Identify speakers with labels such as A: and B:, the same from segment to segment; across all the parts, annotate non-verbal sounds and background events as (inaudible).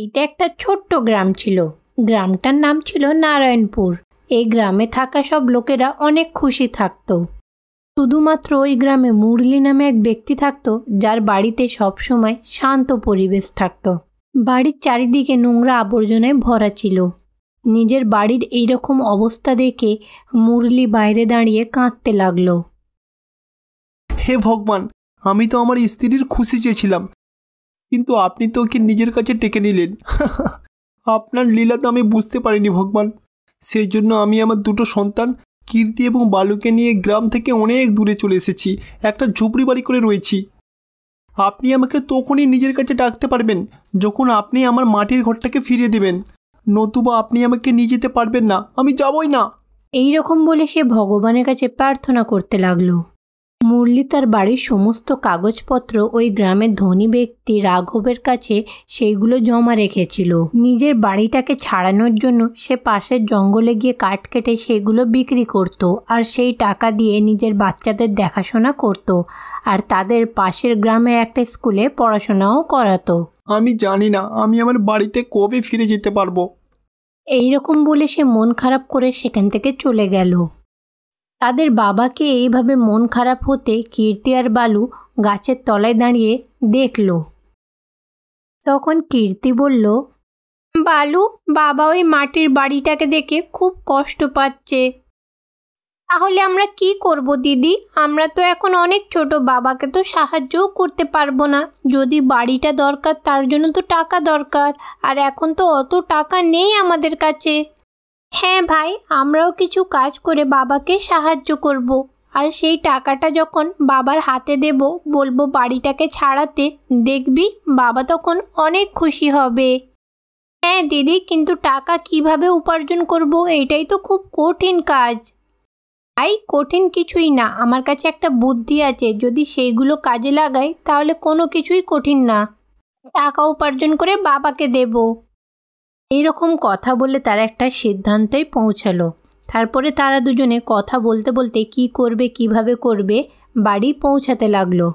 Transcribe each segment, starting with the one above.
A: এইটা একটা ছোট্ট গ্রাম ছিল গ্রামটার নাম ছিল নারায়ণপুর এই গ্রামে থাকা সব লোকেরা অনেক খুশি থাকত শুধুমাত্র ওই গ্রামে মুরলি নামে এক ব্যক্তি থাকত যার বাড়িতে সবসময় শান্ত পরিবেশ থাকত বাড়ির চারিদিকে নোংরা আবর্জনায় ভরা ছিল নিজের বাড়ির এইরকম অবস্থা দেখে মুরলি বাইরে দাঁড়িয়ে কাঁদতে লাগলো
B: হে ভগবান আমি তো আমার স্ত্রীর খুশি চেয়েছিলাম কিন্তু আপনি তো ওকে নিজের কাছে টেকে নিলেন (laughs) আপনার লীলা তো আমি বুঝতে পারিনি ভগবান সেই জন্য আমি আমার দুটো সন্তান কীর্তি এবং বালুকে নিয়ে গ্রাম থেকে অনেক দূরে চলে এসেছি একটা ঝুপড়ি বাড়ি করে রয়েছি আপনি আমাকে তখনই নিজের কাছে ডাকতে পারবেন যখন আপনি আমার মাটির ঘরটাকে ফিরিয়ে দেবেন নতুবা আপনি আমাকে নিয়ে যেতে পারবেন না আমি যাবই না
A: এই রকম বলে সে ভগবানের কাছে প্রার্থনা করতে লাগলো মুরলি তার বাড়ির সমস্ত কাগজপত্র ওই গ্রামের ধনী ব্যক্তি রাঘবের কাছে সেইগুলো জমা রেখেছিল নিজের বাড়িটাকে ছাড়ানোর জন্য সে পাশের জঙ্গলে গিয়ে কাঠ কেটে সেগুলো বিক্রি করত আর সেই টাকা দিয়ে নিজের বাচ্চাদের দেখাশোনা করত আর তাদের পাশের গ্রামের একটা স্কুলে পড়াশোনাও করাতো
B: আমি জানি না আমি আমার বাড়িতে কবে ফিরে যেতে পারবো
A: এইরকম বলে সে মন খারাপ করে সেখান থেকে চলে গেল তাদের বাবাকে এইভাবে মন খারাপ হতে কীর্তি আর বালু গাছের তলায় দাঁড়িয়ে দেখল তখন কীর্তি বলল বালু বাবা ওই মাটির বাড়িটাকে দেখে খুব কষ্ট পাচ্ছে তাহলে আমরা কি করব দিদি আমরা তো এখন অনেক ছোট বাবাকে তো সাহায্যও করতে পারবো না যদি বাড়িটা দরকার তার জন্য তো টাকা দরকার আর এখন তো অত টাকা নেই আমাদের কাছে হ্যাঁ ভাই আমরাও কিছু কাজ করে বাবাকে সাহায্য করব। আর সেই টাকাটা যখন বাবার হাতে দেব বলবো বাড়িটাকে ছাড়াতে দেখবি বাবা তখন অনেক খুশি হবে হ্যাঁ দিদি কিন্তু টাকা কিভাবে উপার্জন করব এটাই তো খুব কঠিন কাজ তাই কঠিন কিছুই না আমার কাছে একটা বুদ্ধি আছে যদি সেইগুলো কাজে লাগাই তাহলে কোনো কিছুই কঠিন না টাকা উপার্জন করে বাবাকে দেবো এই রকম কথা বলে তারা একটা সিদ্ধান্তে পৌঁছালো তারপরে তারা দুজনে কথা বলতে বলতে কি করবে কিভাবে করবে বাড়ি পৌঁছাতে লাগলো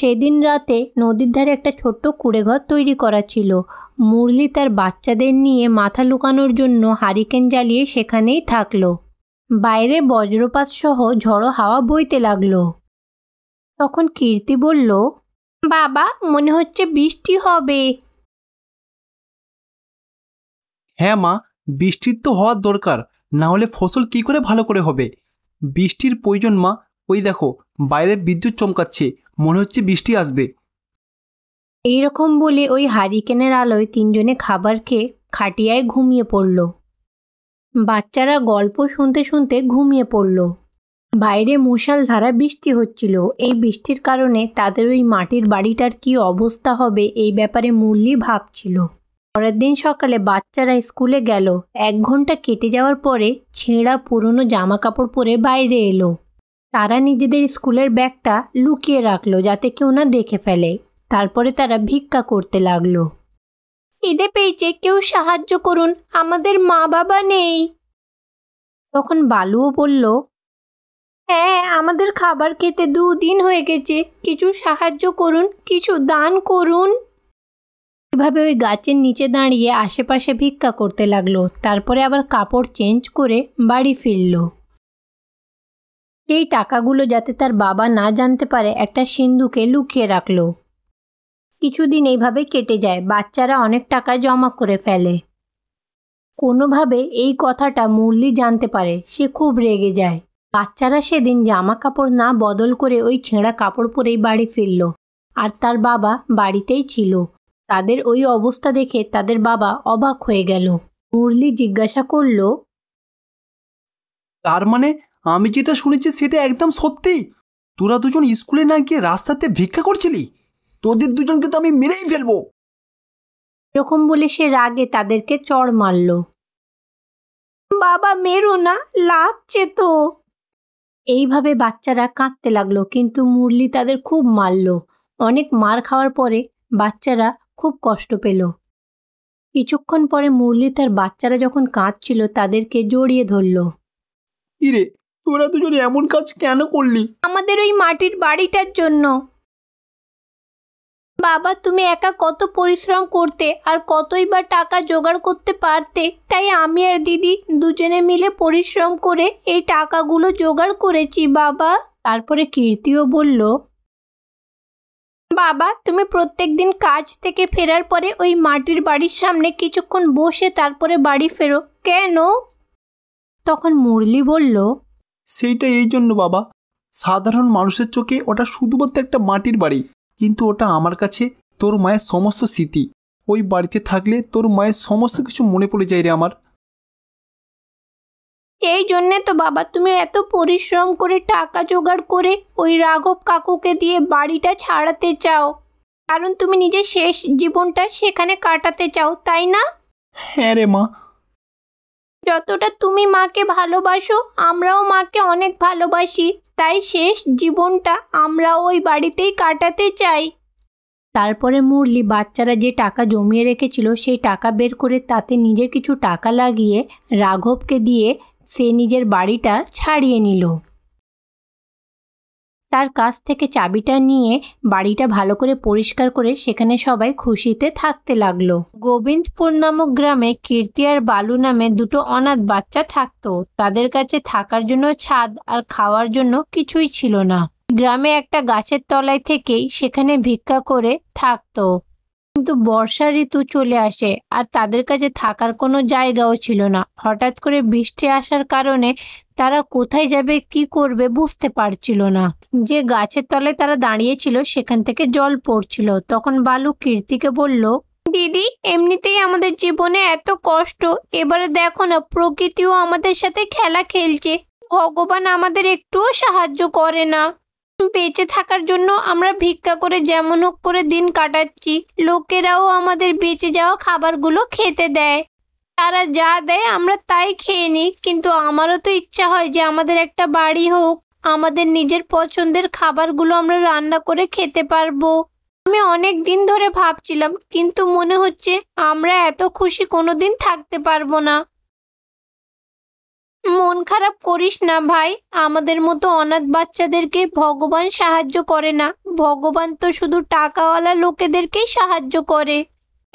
A: সেদিন রাতে নদীর ধারে একটা ছোট্ট কুড়েঘর তৈরি করা ছিল মুরলি তার বাচ্চাদের নিয়ে মাথা লুকানোর জন্য হারিকেন জ্বালিয়ে সেখানেই থাকলো বাইরে বজ্রপাত সহ ঝড়ো হাওয়া বইতে লাগলো তখন কীর্তি বলল বাবা মনে হচ্ছে বৃষ্টি হবে
B: হ্যাঁ মা বৃষ্টির তো হওয়ার দরকার না হলে ফসল কি করে ভালো করে হবে বৃষ্টির প্রয়োজন মা ওই দেখো বাইরে বিদ্যুৎ চমকাচ্ছে মনে হচ্ছে বৃষ্টি আসবে
A: এই রকম বলে ওই হারিকেনের আলোয় তিনজনে খাবার খেয়ে খাটিয়ায় ঘুমিয়ে পড়ল বাচ্চারা গল্প শুনতে শুনতে ঘুমিয়ে পড়ল বাইরে মুষালধারা বৃষ্টি হচ্ছিল এই বৃষ্টির কারণে তাদের ওই মাটির বাড়িটার কি অবস্থা হবে এই ব্যাপারে মুরলি ভাবছিল পরের দিন সকালে বাচ্চারা স্কুলে গেল এক ঘন্টা কেটে যাওয়ার পরে ছেঁড়া পুরনো জামা কাপড় পরে বাইরে এলো তারা নিজেদের স্কুলের ব্যাগটা লুকিয়ে রাখলো যাতে কেউ না দেখে ফেলে তারপরে তারা ভিক্ষা করতে লাগলো ঈদে পেয়েছে কেউ সাহায্য করুন আমাদের মা বাবা নেই তখন বালুও বলল হ্যাঁ আমাদের খাবার খেতে দুদিন হয়ে গেছে কিছু সাহায্য করুন কিছু দান করুন একটুভাবে ওই গাছের নিচে দাঁড়িয়ে আশেপাশে ভিক্ষা করতে লাগলো তারপরে আবার কাপড় চেঞ্জ করে বাড়ি ফিরল এই টাকাগুলো যাতে তার বাবা না জানতে পারে একটা সিন্ধুকে লুকিয়ে রাখলো কিছুদিন এইভাবে কেটে যায় বাচ্চারা অনেক টাকা জমা করে ফেলে কোনোভাবে এই কথাটা মুরলি জানতে পারে সে খুব রেগে যায় বাচ্চারা সেদিন জামা কাপড় না বদল করে ওই ছেঁড়া কাপড় পরেই বাড়ি ফিরল আর তার বাবা বাড়িতেই ছিল তাদের ওই অবস্থা দেখে তাদের বাবা অবাক হয়ে গেল মুরলি জিজ্ঞাসা করল
B: তার মানে আমি যেটা শুনেছি সেটা একদম সত্যি তোরা দুজন স্কুলে না গিয়ে রাস্তাতে ভিক্ষা করছিলি তোদের দুজনকে তো আমি মেরেই ফেলবো
A: এরকম বলে সে রাগে তাদেরকে চড় মারল বাবা মেরো না লাগছে তো এইভাবে বাচ্চারা কাঁদতে লাগলো কিন্তু মুরলি তাদের খুব মারল অনেক মার খাওয়ার পরে বাচ্চারা খুব কষ্ট পেল কিছুক্ষণ পরে মুরলি তার বাচ্চারা যখন কাঁদছিল তাদেরকে জড়িয়ে ধরল ইরে তোরা দুজন এমন কাজ কেন করলি আমাদের ওই মাটির বাড়িটার জন্য বাবা তুমি একা কত পরিশ্রম করতে আর কতই বা টাকা জোগাড় করতে পারতে তাই আমি আর দিদি দুজনে মিলে পরিশ্রম করে এই টাকাগুলো জোগাড় করেছি বাবা তারপরে কীর্তিও বলল বাবা তুমি প্রত্যেক দিন কাজ থেকে ফেরার পরে ওই মাটির বাড়ির সামনে কিছুক্ষণ বসে তারপরে বাড়ি ফেরো কেন
B: তখন মুরলি বলল সেইটা এই জন্য বাবা সাধারণ মানুষের চোখে ওটা শুধুমাত্র একটা মাটির বাড়ি কিন্তু ওটা আমার কাছে তোর মায়ের সমস্ত স্মৃতি ওই বাড়িতে থাকলে তোর মায়ের সমস্ত কিছু মনে পড়ে যায় রে আমার
A: এই জন্যে তো বাবা তুমি এত পরিশ্রম করে টাকা জোগাড় করে ওই রাঘব কাকুকে দিয়ে বাড়িটা ছাড়াতে চাও কারণ তুমি নিজের শেষ জীবনটা সেখানে কাটাতে চাও তাই না হ্যাঁ রে মা যতটা তুমি মাকে ভালোবাসো আমরাও মাকে অনেক ভালোবাসি তাই শেষ জীবনটা আমরা ওই বাড়িতেই কাটাতে চাই তারপরে মুরলি বাচ্চারা যে টাকা জমিয়ে রেখেছিল সেই টাকা বের করে তাতে নিজের কিছু টাকা লাগিয়ে রাঘবকে দিয়ে সে নিজের বাড়িটা ছাড়িয়ে নিল তার কাছ থেকে চাবিটা নিয়ে বাড়িটা ভালো করে পরিষ্কার করে সেখানে সবাই খুশিতে থাকতে লাগলো গোবিন্দপুর নামক গ্রামে কীর্তি আর বালু নামে দুটো অনাথ বাচ্চা থাকতো তাদের কাছে থাকার জন্য ছাদ আর খাওয়ার জন্য কিছুই ছিল না গ্রামে একটা গাছের তলায় থেকেই সেখানে ভিক্ষা করে থাকতো কিন্তু বর্ষা ঋতু চলে আসে আর তাদের কাছে থাকার কোনো জায়গাও ছিল না হঠাৎ করে বৃষ্টি আসার কারণে তারা কোথায় যাবে কি করবে বুঝতে পারছিল না যে গাছের তলে তারা দাঁড়িয়েছিল সেখান থেকে জল পড়ছিল তখন বালু কীর্তিকে বলল দিদি এমনিতেই আমাদের জীবনে এত কষ্ট এবারে দেখো না প্রকৃতিও আমাদের সাথে খেলা খেলছে ভগবান আমাদের একটুও সাহায্য করে না বেঁচে থাকার জন্য আমরা ভিক্ষা করে যেমন হোক করে দিন কাটাচ্ছি লোকেরাও আমাদের বেঁচে যাওয়া খাবারগুলো খেতে দেয় তারা যা দেয় আমরা তাই খেয়ে নিই কিন্তু আমারও তো ইচ্ছা হয় যে আমাদের একটা বাড়ি হোক আমাদের নিজের পছন্দের খাবারগুলো আমরা রান্না করে খেতে পারবো আমি অনেক দিন ধরে ভাবছিলাম কিন্তু মনে হচ্ছে আমরা এত খুশি কোনো দিন থাকতে পারবো না মন খারাপ করিস না ভাই আমাদের মতো অনাথ বাচ্চাদেরকে ভগবান সাহায্য করে না ভগবান তো শুধু টাকাওয়ালা লোকেদেরকেই সাহায্য করে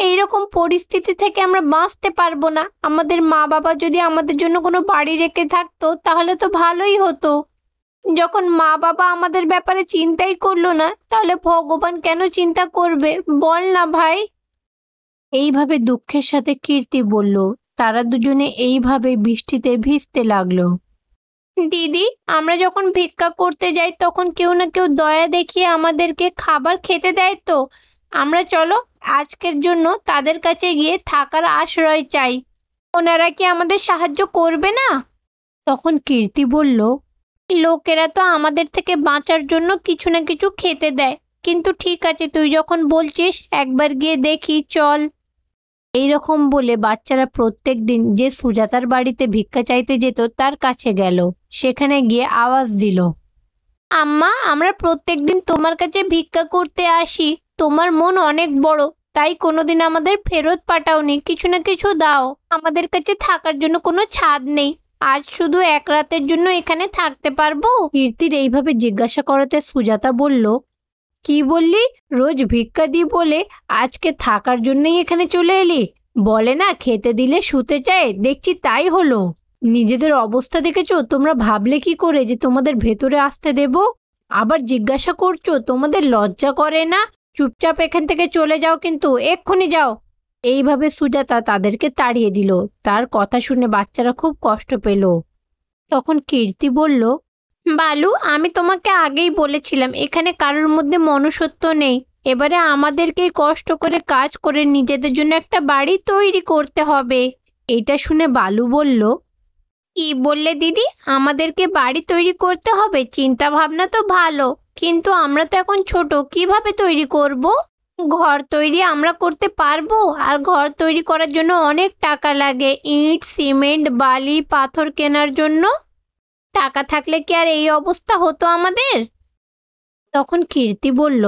A: এই রকম পরিস্থিতি থেকে আমরা বাঁচতে পারবো না আমাদের মা বাবা যদি আমাদের জন্য কোনো বাড়ি রেখে থাকতো তাহলে তো ভালোই হতো যখন মা বাবা আমাদের ব্যাপারে চিন্তাই করলো না তাহলে ভগবান কেন চিন্তা করবে বল না ভাই এইভাবে দুঃখের সাথে কীর্তি বলল তারা দুজনে এইভাবে বৃষ্টিতে ভিজতে লাগলো দিদি আমরা যখন ভিক্ষা করতে যাই তখন কেউ না কেউ দয়া দেখিয়ে আমাদেরকে খাবার খেতে দেয় তো আমরা চলো আজকের জন্য তাদের কাছে গিয়ে থাকার আশ্রয় চাই ওনারা কি আমাদের সাহায্য করবে না তখন কীর্তি বলল লোকেরা তো আমাদের থেকে বাঁচার জন্য কিছু না কিছু খেতে দেয় কিন্তু ঠিক আছে তুই যখন বলছিস একবার গিয়ে দেখি চল এই রকম বলে বাচ্চারা প্রত্যেক দিন যে সুজাতার বাড়িতে ভিক্ষা চাইতে যেত তার কাছে গেল সেখানে গিয়ে আওয়াজ দিল আম্মা আমরা প্রত্যেক দিন তোমার কাছে ভিক্ষা করতে আসি তোমার মন অনেক বড় তাই কোনোদিন আমাদের ফেরত পাঠাওনি কিছু না কিছু দাও আমাদের কাছে থাকার জন্য কোনো ছাদ নেই আজ শুধু এক রাতের জন্য এখানে থাকতে পারবো কীর্তির এইভাবে জিজ্ঞাসা করাতে সুজাতা বলল কি বললি রোজ ভিক্ষা দি বলে আজকে থাকার জন্যই এখানে চলে এলি বলে না খেতে দিলে শুতে চায় দেখছি তাই হলো নিজেদের অবস্থা দেখেছো তোমরা ভাবলে কি করে যে তোমাদের ভেতরে আসতে দেব আবার জিজ্ঞাসা করছো তোমাদের লজ্জা করে না চুপচাপ এখান থেকে চলে যাও কিন্তু এক্ষুনি যাও এইভাবে সুজাতা তাদেরকে তাড়িয়ে দিল তার কথা শুনে বাচ্চারা খুব কষ্ট পেল তখন কীর্তি বলল বালু আমি তোমাকে আগেই বলেছিলাম এখানে কারোর মধ্যে মনুষ্যত্ব নেই এবারে আমাদেরকেই কষ্ট করে কাজ করে নিজেদের জন্য একটা বাড়ি তৈরি করতে হবে এটা শুনে বালু বলল কি বললে দিদি আমাদেরকে বাড়ি তৈরি করতে হবে চিন্তা ভাবনা তো ভালো কিন্তু আমরা তো এখন ছোট কিভাবে তৈরি করব। ঘর তৈরি আমরা করতে পারবো আর ঘর তৈরি করার জন্য অনেক টাকা লাগে ইট সিমেন্ট বালি পাথর কেনার জন্য টাকা থাকলে কি আর এই অবস্থা হতো আমাদের তখন কীর্তি বলল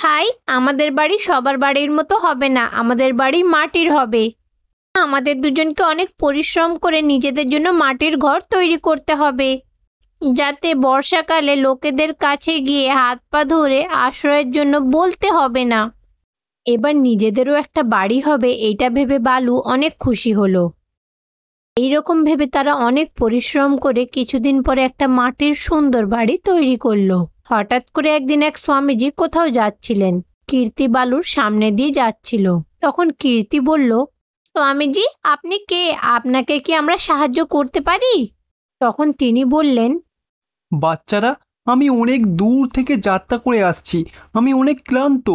A: ভাই আমাদের বাড়ি সবার বাড়ির মতো হবে না আমাদের বাড়ি মাটির হবে আমাদের দুজনকে অনেক পরিশ্রম করে নিজেদের জন্য মাটির ঘর তৈরি করতে হবে যাতে বর্ষাকালে লোকেদের কাছে গিয়ে হাত পা ধরে আশ্রয়ের জন্য বলতে হবে না এবার নিজেদেরও একটা বাড়ি হবে এইটা ভেবে বালু অনেক খুশি হলো এই রকম ভেবে তারা অনেক পরিশ্রম করে কিছুদিন পরে একটা মাটির সুন্দর বাড়ি তৈরি করলো হঠাৎ করে একদিন এক স্বামীজি কোথাও যাচ্ছিলেন কীর্তি বালুর সামনে দিয়ে যাচ্ছিল তখন কীর্তি বলল স্বামীজি আপনি কে আপনাকে কি আমরা সাহায্য করতে পারি তখন তিনি বললেন
B: বাচ্চারা আমি অনেক দূর থেকে যাত্রা করে আসছি আমি অনেক ক্লান্ত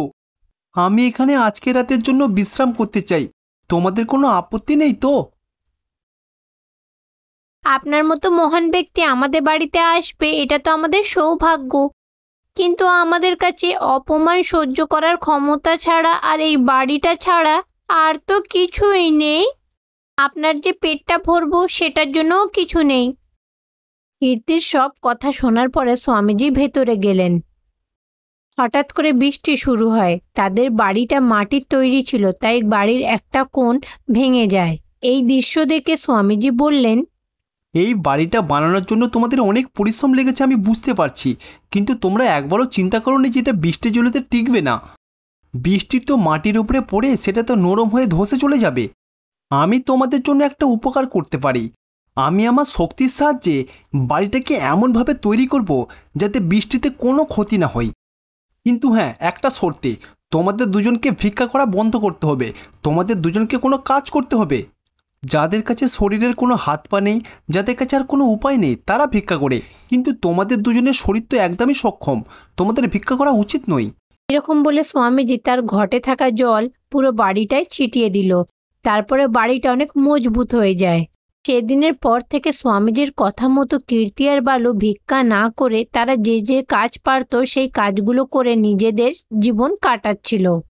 B: আমি এখানে আজকে রাতের জন্য বিশ্রাম করতে চাই তোমাদের কোনো আপত্তি নেই তো
A: আপনার মতো মহান ব্যক্তি আমাদের বাড়িতে আসবে এটা তো আমাদের সৌভাগ্য কিন্তু আমাদের কাছে অপমান সহ্য করার ক্ষমতা ছাড়া আর এই বাড়িটা ছাড়া আর তো কিছুই নেই আপনার যে পেটটা ভরবো সেটার জন্যও কিছু নেই কীর্তির সব কথা শোনার পরে স্বামীজি ভেতরে গেলেন হঠাৎ করে বৃষ্টি শুরু হয় তাদের বাড়িটা মাটির তৈরি ছিল তাই বাড়ির একটা কোণ ভেঙে যায় এই দৃশ্য দেখে স্বামীজি বললেন
B: এই বাড়িটা বানানোর জন্য তোমাদের অনেক পরিশ্রম লেগেছে আমি বুঝতে পারছি কিন্তু তোমরা একবারও চিন্তা করো নি যেটা বৃষ্টি জলেতে টিকবে না বৃষ্টির তো মাটির উপরে পড়ে সেটা তো নরম হয়ে ধসে চলে যাবে আমি তোমাদের জন্য একটা উপকার করতে পারি আমি আমার শক্তির সাহায্যে বাড়িটাকে এমনভাবে তৈরি করব যাতে বৃষ্টিতে কোনো ক্ষতি না হয় কিন্তু হ্যাঁ একটা শর্তে তোমাদের দুজনকে ভিক্ষা করা বন্ধ করতে হবে তোমাদের দুজনকে কোনো কাজ করতে হবে যাদের কাছে শরীরের কোনো হাত পা নেই যাদের কাছে আর কোনো উপায় নেই তারা ভিক্ষা করে কিন্তু তোমাদের দুজনের শরীর তো একদমই সক্ষম তোমাদের ভিক্ষা করা উচিত নয়
A: এরকম বলে স্বামীজি তার ঘটে থাকা জল পুরো বাড়িটায় ছিটিয়ে দিল তারপরে বাড়িটা অনেক মজবুত হয়ে যায় সেদিনের পর থেকে স্বামীজির কথা মতো কীর্তি আর বালু ভিক্ষা না করে তারা যে যে কাজ পারত সেই কাজগুলো করে নিজেদের জীবন কাটাচ্ছিল